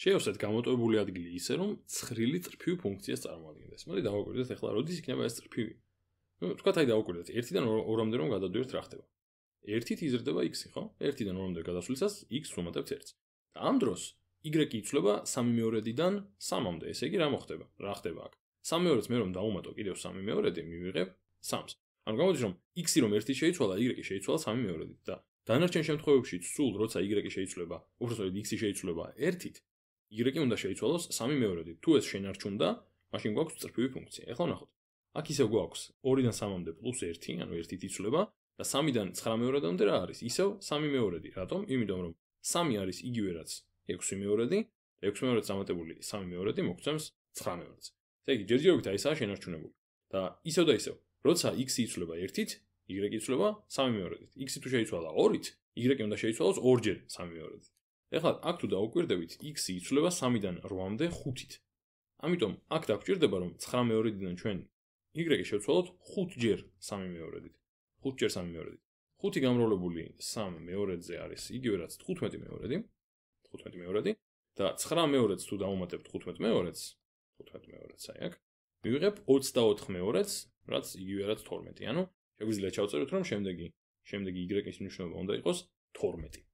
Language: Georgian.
შეეხოთ გამოტოებული ადგილი ისე რომ ცხრილი წრფივ ფუნქციას წარმოადგენს. მოდი დავაკვირდეთ ახლა როდის იქნება ეს წრფივი. ნუ თქვათ აი დავაკვირდეთ 1-დან 2-მდე რომ გადადიოდეთ რა ხდება. 1-ით იზრდება x-ი, ხო? 1-დან 2-მდე გადასვლისას x უმატებს 1-ს. და ამ დროს y-ი იცვლება 3-მეორედიდან 3-მდე. ესე იგი რა მოხდება? რა ხდება აქ? 3-მეორედს მე რომ დავუმატო კიდევ 3-მეორედი, მივიღებ 3-ს. ანუ გამოდის რომ x-ი რომ 1-ით შეიცვალა, y-ი შეიცვალა 3-მეორედით და დანარჩენ შემთხვევებში სულ როცა y-ი შეიცვლება, უბრალოდ x-ი შეიცვლება 1-ით, y-ი უნდა შეიცვალოს 3 მეორედი. თუ ეს შენარჩუნდა, მაშინ გვაქვს წრფივი ფუნქცია. ახლა ნახოთ. აქ ისევ გვაქვს 2-დან 3-მდე +1, ანუ 1-ით იცვლება და 3-დან 9 მეორედამდე რა არის? ისევ 3 მეორედი. რატომ? იმიტომ რომ 3 არის იგივე რაც 6 მეორედი. 6 მეორედს ამატებული 3 მეორედი მოგვცემს 9 მეორედს. ესე იგი, ჯერჯერობით აი საერთოდ შენარჩუნებული. და ისევ და ისევ, როცა x-ი იცვლება 1-ით, y-ი იცვლება 3 მეორედით. x-ი თუ შეიცვალა 2-ით, y-ი უნდა შეიცვალოს 2-ჯერ 3 მეორედით. ეხლა აქ თუ დაუკვირდებით, x-ი იცვლება 3-დან 8-მდე 5-ით. ამიტომ აქ დაგვჭირდება რომ 9-2-დან ჩვენ y-ი შევცვალოთ 5-ჯერ 3-მეორედით. 5-ჯერ 3-მეორედით. 5-ი გამრავლებული 3-მეორედზე არის იგივე რაც 15-მეორედი. 15-მეორედი და 9-მეორედს თუ დავუმატებთ 15-მეორედს, 15-მეორედს აი აქ, მივიღებ 24-მეორედს, რაც იგივე რაც 12. ანუ შეგვიძლია ჩავწეროთ რომ შემდეგი შემდეგი y-ის მნიშვნელობა უნდა იყოს 12.